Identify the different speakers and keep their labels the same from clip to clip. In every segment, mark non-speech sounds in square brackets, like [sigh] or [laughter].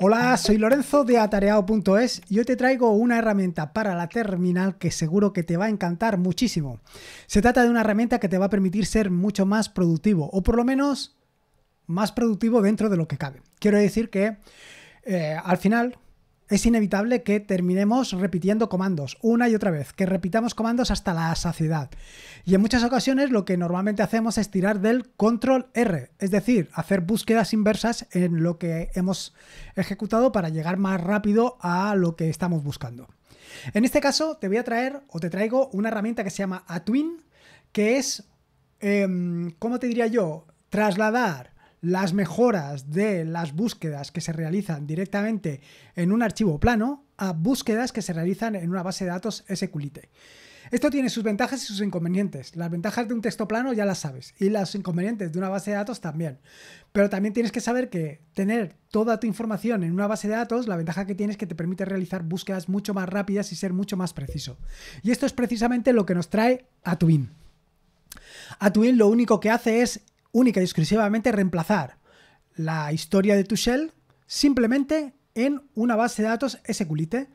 Speaker 1: Hola, soy Lorenzo de atareado.es y hoy te traigo una herramienta para la terminal que seguro que te va a encantar muchísimo. Se trata de una herramienta que te va a permitir ser mucho más productivo o por lo menos más productivo dentro de lo que cabe. Quiero decir que eh, al final es inevitable que terminemos repitiendo comandos una y otra vez, que repitamos comandos hasta la saciedad. Y en muchas ocasiones lo que normalmente hacemos es tirar del control R, es decir, hacer búsquedas inversas en lo que hemos ejecutado para llegar más rápido a lo que estamos buscando. En este caso te voy a traer o te traigo una herramienta que se llama Atwin, que es, em, ¿cómo te diría yo? Trasladar las mejoras de las búsquedas que se realizan directamente en un archivo plano a búsquedas que se realizan en una base de datos SQLite. Esto tiene sus ventajas y sus inconvenientes. Las ventajas de un texto plano ya las sabes y las inconvenientes de una base de datos también. Pero también tienes que saber que tener toda tu información en una base de datos, la ventaja que tienes es que te permite realizar búsquedas mucho más rápidas y ser mucho más preciso. Y esto es precisamente lo que nos trae Atuin. Atuin lo único que hace es única y exclusivamente reemplazar la historia de tu shell simplemente en una base de datos SQLite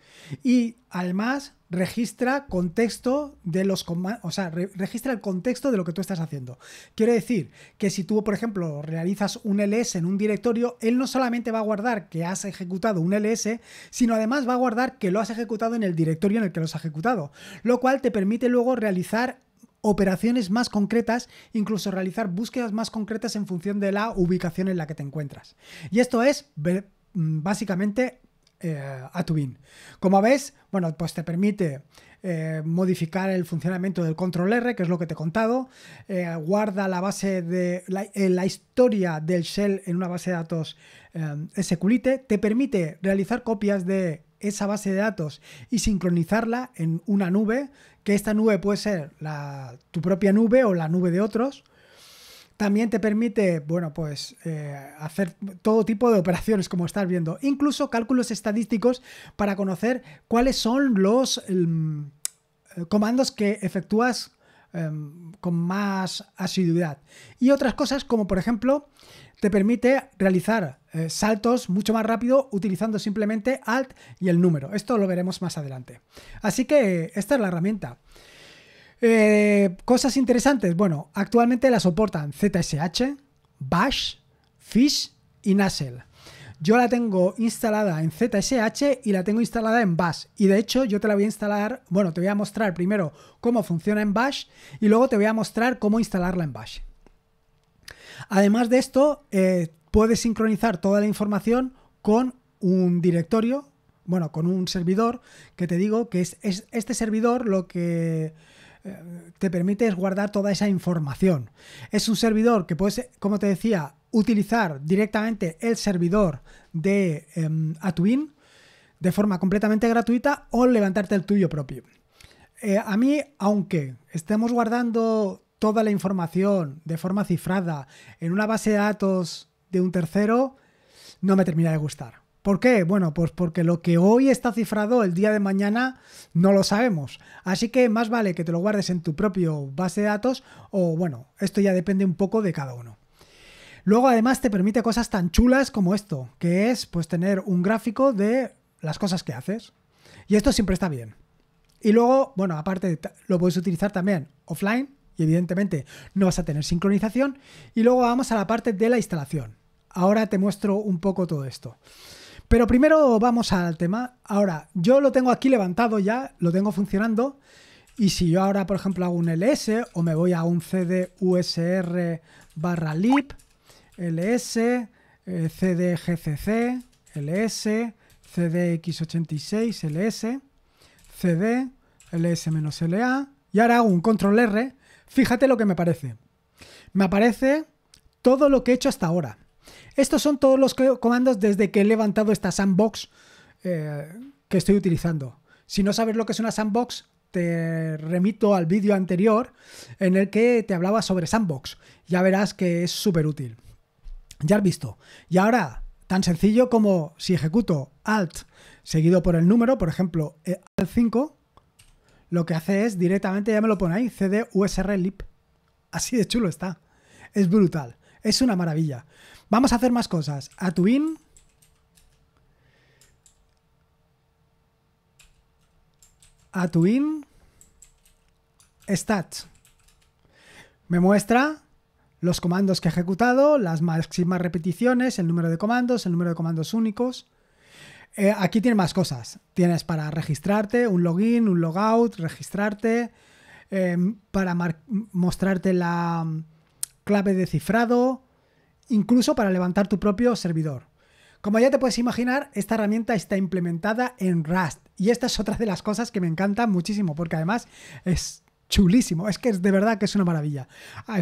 Speaker 1: y además registra contexto de los o sea, registra el contexto de lo que tú estás haciendo. Quiero decir que si tú, por ejemplo, realizas un LS en un directorio, él no solamente va a guardar que has ejecutado un LS, sino además va a guardar que lo has ejecutado en el directorio en el que lo has ejecutado, lo cual te permite luego realizar operaciones más concretas, incluso realizar búsquedas más concretas en función de la ubicación en la que te encuentras. Y esto es mm, básicamente eh, Como ves, bueno, pues te permite eh, modificar el funcionamiento del control R, que es lo que te he contado, eh, guarda la base de eh, la, historia del shell en una base de datos SQLite, te permite realizar copias de esa base de datos y sincronizarla en una nube, que esta nube puede ser tu propia nube o la nube de otros. También te permite, bueno, pues eh, hacer todo tipo de operaciones, como estás viendo, incluso cálculos estadísticos para conocer cuáles son los eh, comandos que efectúas em, con más asiduidad. Y otras cosas, como por ejemplo, te permite realizar eh, saltos mucho más rápido utilizando simplemente Alt y el número. Esto lo veremos más adelante. Así que esta es la herramienta. Eh, cosas interesantes. Bueno, actualmente la soportan ZSH, Bash, Fish y Nasel. Yo la tengo instalada en ZSH y la tengo instalada en Bash. Y de hecho yo te la voy a instalar, bueno, te voy a mostrar primero cómo funciona en Bash y luego te voy a mostrar cómo instalarla en Bash. Además de esto, eh, puedes sincronizar toda la información con un directorio, bueno, con un servidor, que te digo que es, este servidor lo que eh, te permite es guardar toda esa información. Es un servidor que puedes, como te decía, utilizar directamente el servidor de em, Atuin de forma completamente gratuita o levantarte el tuyo propio. Eh, a mí, aunque estemos guardando toda la información de forma cifrada en una base de datos de un tercero no me termina de gustar. ¿Por qué? Bueno, pues porque lo que hoy está cifrado el día de mañana no lo sabemos. Así que más vale que te lo guardes en tu propio base de datos o bueno, esto ya depende un poco de cada uno. Luego además te permite cosas tan chulas como esto, que es pues tener un gráfico de las cosas que haces. Y esto siempre está bien. Y luego, bueno, aparte lo puedes utilizar también offline y evidentemente no vas a tener sincronización. Y luego vamos a la parte de la instalación. Ahora te muestro un poco todo esto. Pero primero vamos al tema. Ahora, yo lo tengo aquí levantado ya, lo tengo funcionando. Y si yo ahora, por ejemplo, hago un ls o me voy a un cd usr barra lib, ls, cd cdgcc, ls, cdx86, ls, cd, ls-la, y ahora hago un control r, fíjate lo que me aparece. Me aparece todo lo que he hecho hasta ahora. Estos son todos los comandos desde que he levantado esta sandbox eh, que estoy utilizando. Si no sabes lo que es una sandbox, te remito al vídeo anterior en el que te hablaba sobre sandbox. Ya verás que es súper útil. Ya has visto. Y ahora, tan sencillo como si ejecuto alt seguido por el número, por ejemplo, eh, alt 5, lo que hace es directamente, ya me lo pone ahí, cd usr lib. Así de chulo está. Es brutal. Es una maravilla. Vamos a hacer más cosas. A in. A in. Stats. Me muestra los comandos que he ejecutado, las máximas repeticiones, el número de comandos, el número de comandos únicos. Eh, aquí tiene más cosas. Tienes para registrarte, un login, un logout, registrarte, eh, para mostrarte la, clave de cifrado, incluso para levantar tu propio servidor. Como ya te puedes imaginar, esta herramienta está implementada en Rust y esta es otra de las cosas que me encanta muchísimo porque además es chulísimo. Es que es de verdad que es una maravilla.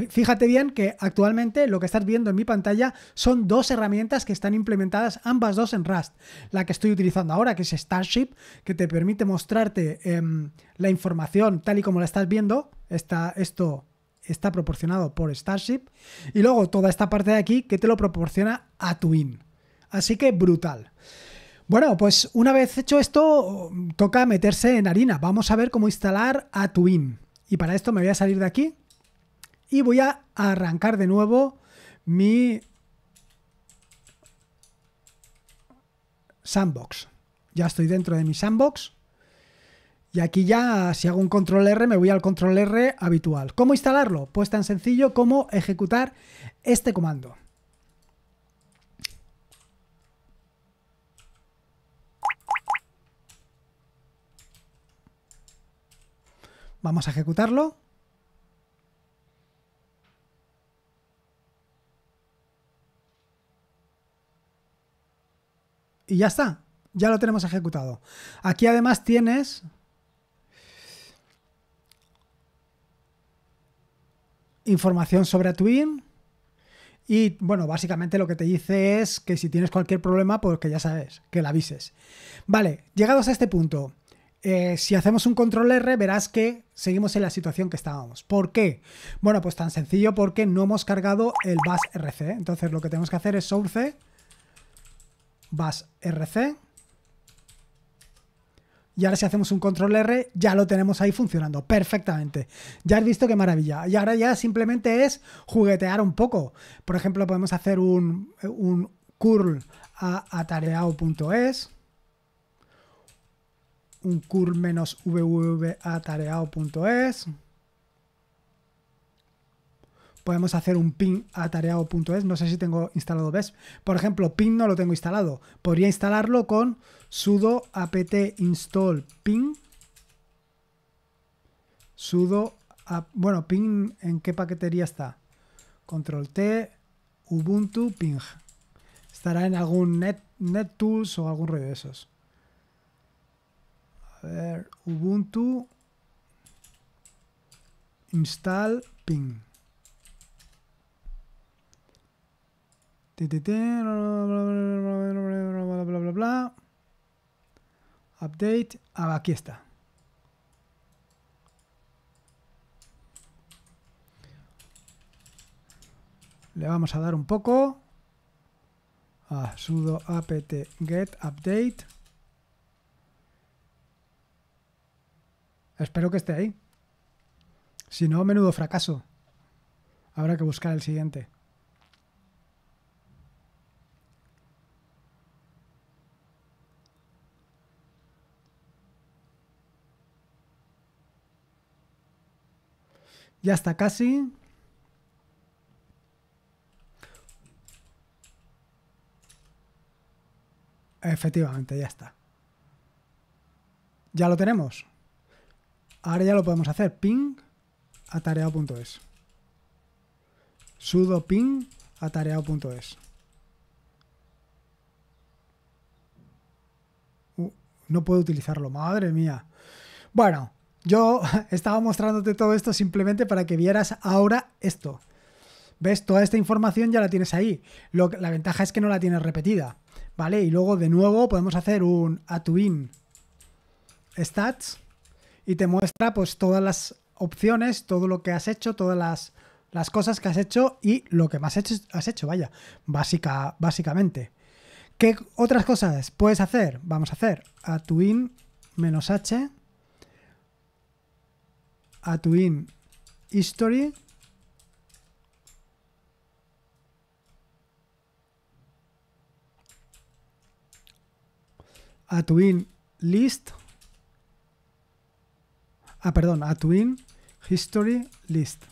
Speaker 1: Fíjate bien que actualmente lo que estás viendo en mi pantalla son dos herramientas que están implementadas ambas dos en Rust. La que estoy utilizando ahora, que es Starship, que te permite mostrarte em, la información tal y como la estás viendo. Está esto está proporcionado por Starship. Y luego toda esta parte de aquí que te lo proporciona Atuin. Así que brutal. Bueno, pues una vez hecho esto, toca meterse en harina. Vamos a ver cómo instalar Atuin. Y para esto me voy a salir de aquí y voy a arrancar de nuevo mi sandbox. Ya estoy dentro de mi sandbox. Y aquí ya, si hago un control R, me voy al control R habitual. ¿Cómo instalarlo? Pues tan sencillo como ejecutar este comando. Vamos a ejecutarlo. Y ya está, ya lo tenemos ejecutado. Aquí además tienes información sobre Twin. Y bueno, básicamente lo que te dice es que si tienes cualquier problema, pues que ya sabes, que la avises. Vale, llegados a este punto, eh, si hacemos un control R, verás que seguimos en la situación que estábamos. ¿Por qué? Bueno, pues tan sencillo porque no hemos cargado el bus RC. Entonces lo que tenemos que hacer es source bus RC y ahora si hacemos un control R, ya lo tenemos ahí funcionando perfectamente. Ya has visto qué maravilla. Y ahora ya simplemente es juguetear un poco. Por ejemplo, podemos hacer un, curl a atareado.es un curl menos www.atareado.es. podemos hacer un pin atareado.es. No sé si tengo instalado ves Por ejemplo, pin no lo tengo instalado. Podría instalarlo con sudo apt install ping sudo bueno ping en qué paquetería está control t ubuntu ping estará en algún net, net tools o algún rollo de esos a ver ubuntu install ping bla bla Update. Ah, aquí está. Le vamos a dar un poco a ah, sudo apt get update. Espero que esté ahí. Si no, menudo fracaso. Habrá que buscar el siguiente. Ya está casi. Efectivamente, ya está. Ya lo tenemos. Ahora ya lo podemos hacer. Ping atareado.es. Sudo ping atareado.es. Uh, no puedo utilizarlo, madre mía. Bueno, yo [laughs] estaba mostrándote todo esto simplemente para que vieras ahora esto. ¿Ves? Toda esta información ya la tienes ahí. la ventaja es que no la tienes repetida. ¿Vale? Y luego de nuevo podemos hacer un atuin stats y te muestra pues todas las opciones, todo lo que has hecho, todas las, cosas que has hecho y lo que más has hecho, vaya, básica, básicamente. ¿Qué otras cosas puedes hacer? Vamos a hacer atuin-h a history a tu list ah perdón a tu history list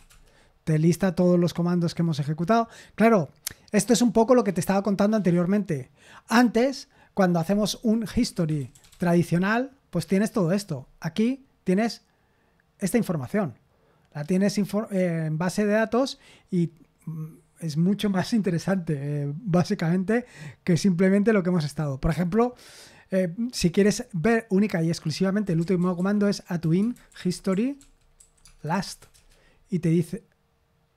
Speaker 1: te lista todos los comandos que hemos ejecutado claro esto es un poco lo que te estaba contando anteriormente antes cuando hacemos un history tradicional pues tienes todo esto aquí tienes esta información. La tienes eh, en base de datos y mm, es mucho más [laughs] interesante, eh, básicamente, que simplemente lo que hemos estado. Por ejemplo, eh, si quieres ver única y exclusivamente el último comando es atuin history last y te dice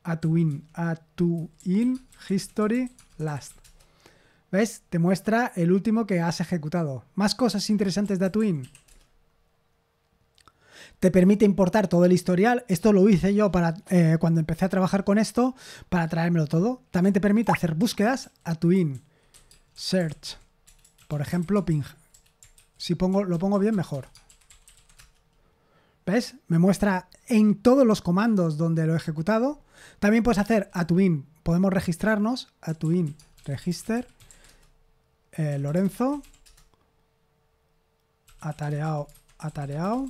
Speaker 1: atuin atuin history last ¿Ves? Te muestra el último que has ejecutado. Más cosas interesantes de Atuin te permite importar todo el historial. Esto lo hice yo para eh, cuando empecé a trabajar con esto, para traérmelo todo. También te permite hacer búsquedas a tu in search. Por ejemplo, ping. Si pongo, lo pongo bien, mejor. ¿Ves? Me muestra en todos los comandos donde lo he ejecutado. También puedes hacer a tu in. Podemos registrarnos a tu in register. Eh, Lorenzo. Atareado, atareado.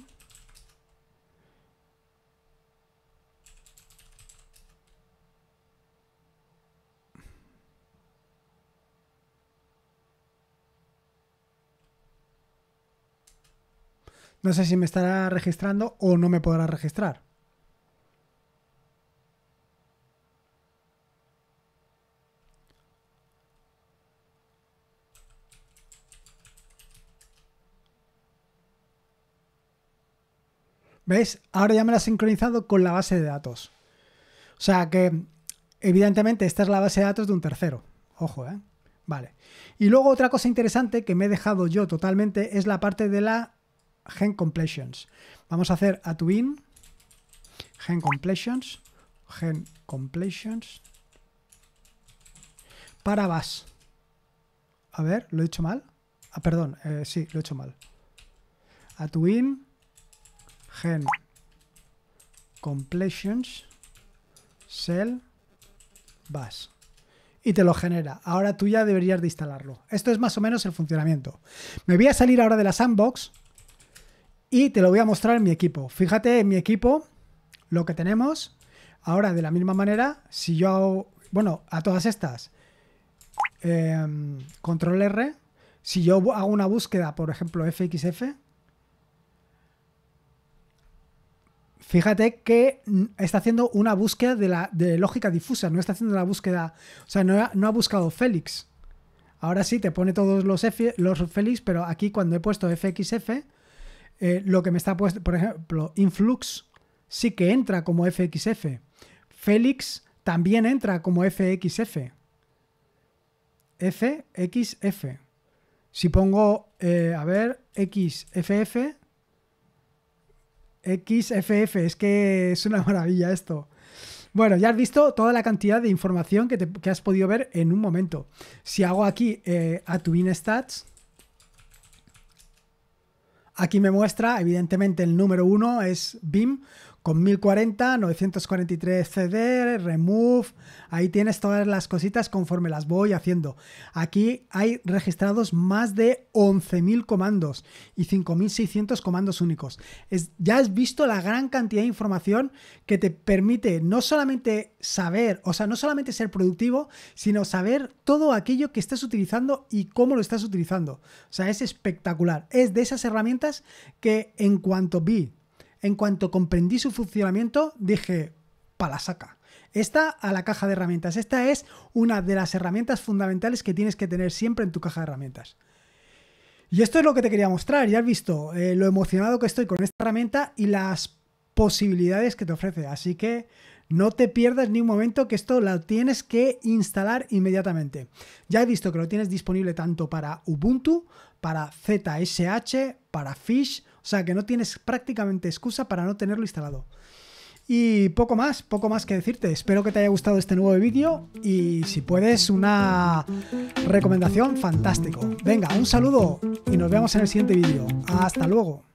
Speaker 1: No sé si me estará registrando o no me podrá registrar. ¿Veis? Ahora ya me la ha sincronizado con la base de datos. O sea que, evidentemente, esta es la base de datos de un tercero. Ojo, ¿eh? Vale. Y luego otra cosa interesante que me he dejado yo totalmente es la parte de la gen completions. Vamos a hacer atuin gen completions, gen completions para vas A ver, ¿lo he hecho mal? Ah, perdón, eh, sí, lo he hecho mal. Atuin gen completions cell vas y te lo genera. Ahora tú ya deberías de instalarlo. Esto es más o menos el funcionamiento. Me voy a salir ahora de la sandbox y te lo voy a mostrar en mi equipo. Fíjate en mi equipo lo que tenemos. Ahora, de la misma manera, si yo hago, bueno, a todas estas, em, control R, si yo hago una búsqueda, por ejemplo, FXF, fíjate que está haciendo una búsqueda de, la, de lógica difusa, no está haciendo la búsqueda, o sea, no ha, buscado Félix. Ahora sí, te pone todos los, los Félix, pero aquí cuando he puesto FXF, eh, lo que me está puesto, por ejemplo, Influx sí que entra como FXF. Félix también entra como FXF. FXF. Si pongo, eh, a ver, XFF. XFF, es que es una maravilla esto. Bueno, ya has visto toda la cantidad de información que, has podido ver en un momento. Si hago aquí eh, a Twin Stats, Aquí me muestra, evidentemente, el número uno es BIM, con 1040, 943 CD, remove, ahí tienes todas las cositas conforme las voy haciendo. Aquí hay registrados más de 11.000 comandos y 5.600 comandos únicos. Es, ya has visto la gran cantidad de información que te permite no solamente saber, o sea, no solamente ser productivo, sino saber todo aquello que estás utilizando y cómo lo estás utilizando. O sea, es espectacular. Es de esas herramientas que en cuanto vi en cuanto comprendí su funcionamiento, dije, para la saca. Esta a la caja de herramientas. Esta es una de las herramientas fundamentales que tienes que tener siempre en tu caja de herramientas. Y esto es lo que te quería mostrar. Ya has visto eh, lo emocionado que estoy con esta herramienta y las posibilidades que te ofrece. Así que no te pierdas ni un momento que esto lo tienes que instalar inmediatamente. Ya he visto que lo tienes disponible tanto para Ubuntu, para ZSH, para Fish, o sea, que no tienes prácticamente excusa para no tenerlo instalado. Y poco más, poco más que decirte. Espero que te haya gustado este nuevo vídeo y si puedes una recomendación, fantástico. Venga, un saludo y nos vemos en el siguiente vídeo. Hasta luego.